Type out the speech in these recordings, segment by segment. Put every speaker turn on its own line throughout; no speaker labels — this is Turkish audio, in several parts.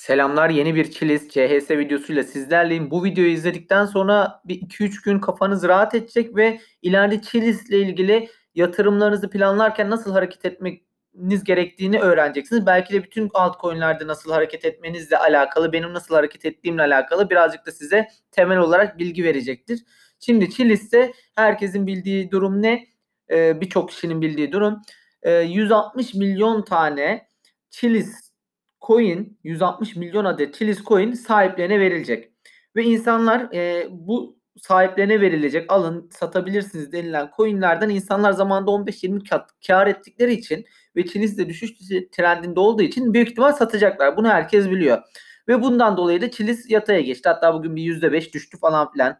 Selamlar yeni bir Kilis CHS videosuyla sizlerleyim. Bu videoyu izledikten sonra bir 2-3 gün kafanız rahat edecek ve ileride Kilis ile ilgili yatırımlarınızı planlarken nasıl hareket etmeniz gerektiğini öğreneceksiniz. Belki de bütün altcoin'lerde nasıl hareket etmenizle alakalı, benim nasıl hareket ettiğimle alakalı birazcık da size temel olarak bilgi verecektir. Şimdi Kilis'te herkesin bildiği durum ne? Ee, Birçok kişinin bildiği durum. Ee, 160 milyon tane Kilis coin 160 milyon adet Chiliz coin sahiplerine verilecek. Ve insanlar e, bu sahiplerine verilecek alın satabilirsiniz denilen coinlerden insanlar zamanda 15-20 kat kar ettikleri için ve Chiliz de düşüş trendinde olduğu için büyük ihtimal satacaklar. Bunu herkes biliyor. Ve bundan dolayı da Chiliz yataya geçti. Hatta bugün bir %5 düştü falan filan.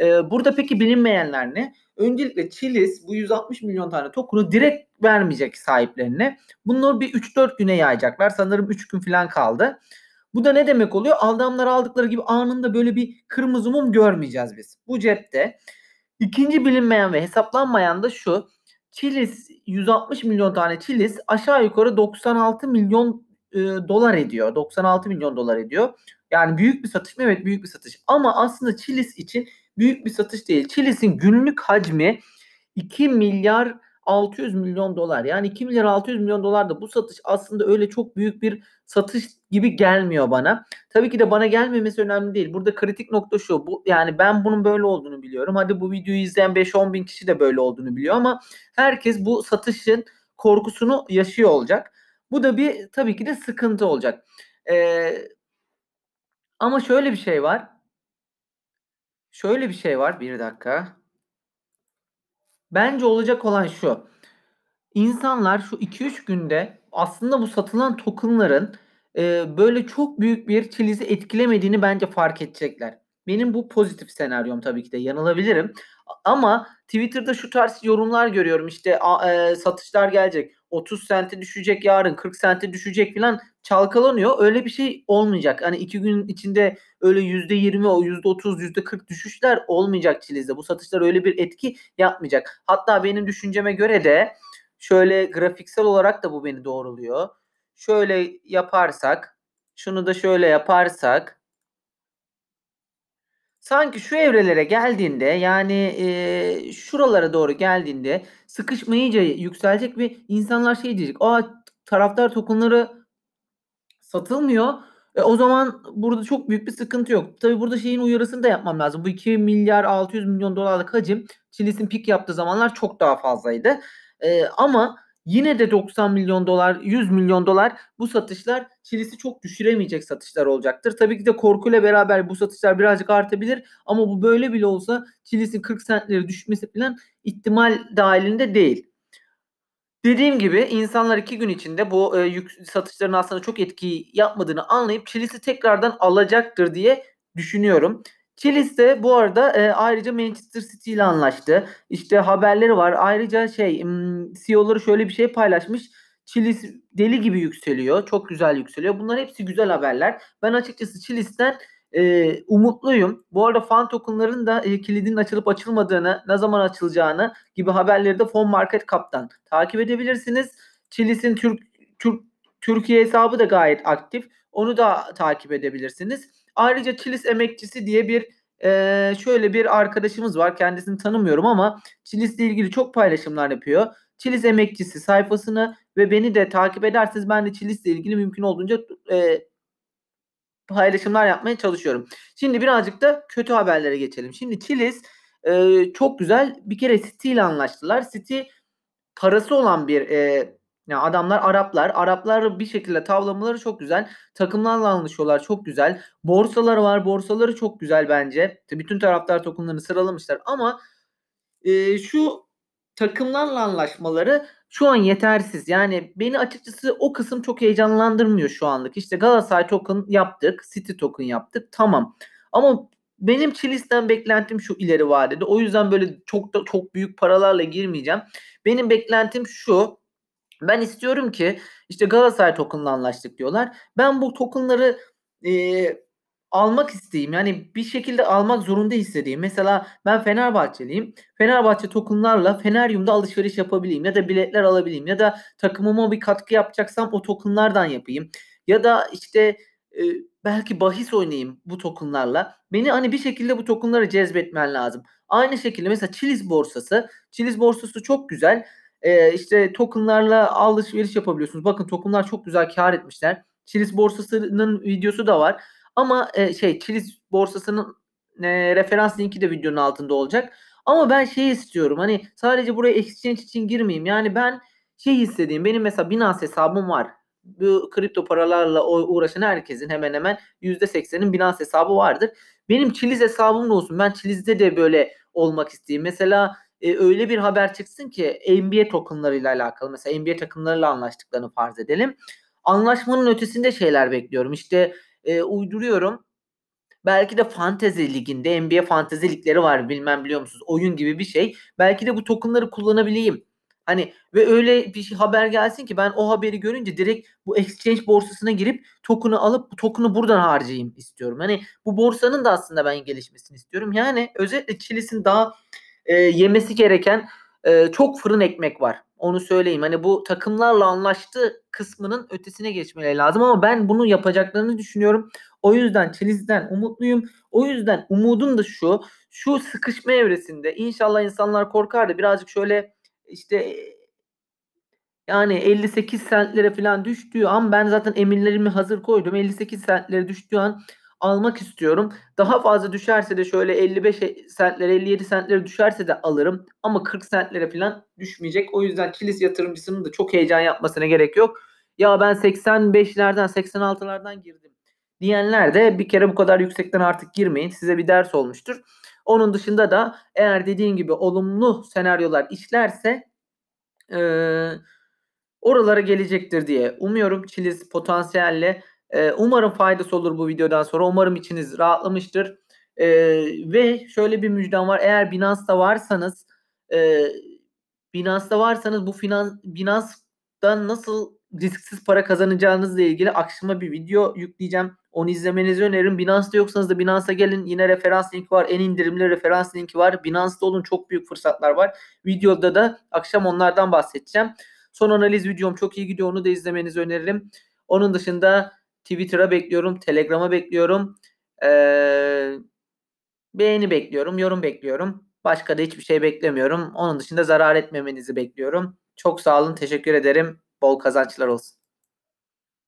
E, burada peki bilinmeyenler ne? Öncelikle Chiliz bu 160 milyon tane tokunu direkt vermeyecek sahiplerine. Bunları bir 3-4 güne yayacaklar. Sanırım 3 gün falan kaldı. Bu da ne demek oluyor? Adamlar aldıkları gibi anında böyle bir kırmızı mum görmeyeceğiz biz. Bu cepte. İkinci bilinmeyen ve hesaplanmayan da şu. Chiliz 160 milyon tane Chiliz aşağı yukarı 96 milyon e, dolar ediyor. 96 milyon dolar ediyor. Yani büyük bir satış mı? Evet büyük bir satış. Ama aslında Chiliz için büyük bir satış değil. Chili's'in günlük hacmi 2 milyar 600 milyon dolar. Yani 2 milyar 600 milyon dolar da bu satış aslında öyle çok büyük bir satış gibi gelmiyor bana. Tabii ki de bana gelmemesi önemli değil. Burada kritik nokta şu. Bu, yani ben bunun böyle olduğunu biliyorum. Hadi bu videoyu izleyen 5-10 bin kişi de böyle olduğunu biliyor ama herkes bu satışın korkusunu yaşıyor olacak. Bu da bir tabii ki de sıkıntı olacak. Ee, ama şöyle bir şey var. Şöyle bir şey var. Bir dakika. Bence olacak olan şu. İnsanlar şu 2-3 günde aslında bu satılan tokenların e, böyle çok büyük bir çilizi etkilemediğini bence fark edecekler. Benim bu pozitif senaryom tabii ki de yanılabilirim. Ama Twitter'da şu tarz yorumlar görüyorum. İşte e, satışlar gelecek. 30 sente düşecek yarın, 40 sente düşecek filan çalkalanıyor. Öyle bir şey olmayacak. Hani iki gün içinde öyle yüzde %20, o %30, %40 düşüşler olmayacak Çiliz'de. Bu satışlar öyle bir etki yapmayacak. Hatta benim düşünceme göre de şöyle grafiksel olarak da bu beni doğruluyor. Şöyle yaparsak, şunu da şöyle yaparsak sanki şu evrelere geldiğinde yani e, şuralara doğru geldiğinde sıkışma iyice yükselecek ve insanlar şey diyecek. Aa taraftar tokenları satılmıyor. E, o zaman burada çok büyük bir sıkıntı yok. tabi burada şeyin uyarısını da yapmam lazım. Bu 2 milyar 600 milyon dolarlık hacim Chilis'in pik yaptığı zamanlar çok daha fazlaydı. E, ama Yine de 90 milyon dolar, 100 milyon dolar bu satışlar Chilis'i çok düşüremeyecek satışlar olacaktır. Tabii ki de korkuyla beraber bu satışlar birazcık artabilir ama bu böyle bile olsa Chilis'in 40 sentleri düşmesi falan ihtimal dahilinde değil. Dediğim gibi insanlar iki gün içinde bu e, yük, satışların aslında çok etki yapmadığını anlayıp Chilis'i tekrardan alacaktır diye düşünüyorum. Chelsea de bu arada e, ayrıca Manchester City ile anlaştı. İşte haberleri var. Ayrıca şey CEO'ları şöyle bir şey paylaşmış. Chilis deli gibi yükseliyor. Çok güzel yükseliyor. Bunlar hepsi güzel haberler. Ben açıkçası Chilis'ten e, umutluyum. Bu arada fan tokenların da e, kilidinin açılıp açılmadığını, ne zaman açılacağını gibi haberleri de Fon Market Cup'tan takip edebilirsiniz. Chilis'in Türk, Türk Türkiye hesabı da gayet aktif. Onu da takip edebilirsiniz. Ayrıca Çilis emekçisi diye bir e, şöyle bir arkadaşımız var. Kendisini tanımıyorum ama Çilis'le ilgili çok paylaşımlar yapıyor. Çilis emekçisi sayfasını ve beni de takip ederseniz ben de Çilis'le ilgili mümkün olduğunca e, paylaşımlar yapmaya çalışıyorum. Şimdi birazcık da kötü haberlere geçelim. Şimdi Çilis e, çok güzel bir kere City ile anlaştılar. City parası olan bir e, yani adamlar Araplar. Araplar bir şekilde tavlamaları çok güzel. Takımlarla anlaşıyorlar çok güzel. Borsaları var. Borsaları çok güzel bence. Bütün taraftar takımlarını sıralamışlar ama e, şu takımlarla anlaşmaları şu an yetersiz. Yani beni açıkçası o kısım çok heyecanlandırmıyor şu anlık. İşte Galatasaray token yaptık. City token yaptık. Tamam. Ama benim Chilis'ten beklentim şu ileri vadede. O yüzden böyle çok da çok büyük paralarla girmeyeceğim. Benim beklentim şu ben istiyorum ki işte Galatasaray token'la anlaştık diyorlar. Ben bu token'ları e, almak isteyeyim. Yani bir şekilde almak zorunda hissedeyim. Mesela ben Fenerbahçeliyim. Fenerbahçe tokenlarla Feneryum'da alışveriş yapabileyim ya da biletler alabileyim ya da takımıma bir katkı yapacaksam o tokenlardan yapayım. Ya da işte e, belki bahis oynayayım bu tokenlarla. Beni hani bir şekilde bu tokenları cezbetmen lazım. Aynı şekilde mesela Çiliz borsası. Çiliz borsası çok güzel e, işte tokenlarla alışveriş yapabiliyorsunuz. Bakın tokenlar çok güzel kar etmişler. Çiliz borsasının videosu da var. Ama e, şey Çiliz borsasının e, referans linki de videonun altında olacak. Ama ben şey istiyorum hani sadece buraya exchange için girmeyeyim. Yani ben şey istediğim benim mesela Binance hesabım var. Bu kripto paralarla uğraşan herkesin hemen hemen %80'in Binance hesabı vardır. Benim Çiliz hesabım da olsun. Ben Çiliz'de de böyle olmak isteyeyim. Mesela e, öyle bir haber çıksın ki NBA tokenlarıyla alakalı mesela NBA takımlarıyla anlaştıklarını farz edelim. Anlaşmanın ötesinde şeyler bekliyorum. İşte e, uyduruyorum. Belki de fantezi liginde NBA fantezi ligleri var bilmem biliyor musunuz? Oyun gibi bir şey. Belki de bu tokenları kullanabileyim. Hani ve öyle bir şey, haber gelsin ki ben o haberi görünce direkt bu exchange borsasına girip token'ı alıp bu token'ı buradan harcayayım istiyorum. Hani bu borsanın da aslında ben gelişmesini istiyorum. Yani özetle Chilis'in daha e, yemesi gereken e, çok fırın ekmek var. Onu söyleyeyim. Hani bu takımlarla anlaştı kısmının ötesine geçmeli lazım ama ben bunu yapacaklarını düşünüyorum. O yüzden Chelsea'den umutluyum. O yüzden umudum da şu. Şu sıkışma evresinde inşallah insanlar korkar da birazcık şöyle işte yani 58 sentlere falan düştüğü an ben zaten emirlerimi hazır koydum. 58 sentlere düştüğü an almak istiyorum. Daha fazla düşerse de şöyle 55 sentlere 57 sentlere düşerse de alırım. Ama 40 sentlere falan düşmeyecek. O yüzden kilis yatırımcısının da çok heyecan yapmasına gerek yok. Ya ben 85'lerden 86'lardan girdim diyenler de bir kere bu kadar yüksekten artık girmeyin. Size bir ders olmuştur. Onun dışında da eğer dediğin gibi olumlu senaryolar işlerse e, oralara gelecektir diye umuyorum. Çiliz potansiyelle umarım faydası olur bu videodan sonra. Umarım içiniz rahatlamıştır. E, ve şöyle bir müjdem var. Eğer Binance'da varsanız e, Binance'da varsanız bu finans, Binance'dan nasıl risksiz para kazanacağınızla ilgili akşama bir video yükleyeceğim. Onu izlemenizi öneririm. Binance'da yoksanız da Binance'a gelin. Yine referans linki var. En indirimli referans linki var. Binance'da olun çok büyük fırsatlar var. Videoda da akşam onlardan bahsedeceğim. Son analiz videom çok iyi gidiyor. Onu da izlemenizi öneririm. Onun dışında Twitter'a bekliyorum. Telegram'a bekliyorum. Ee, beğeni bekliyorum. Yorum bekliyorum. Başka da hiçbir şey beklemiyorum. Onun dışında zarar etmemenizi bekliyorum. Çok sağ olun. Teşekkür ederim. Bol kazançlar olsun.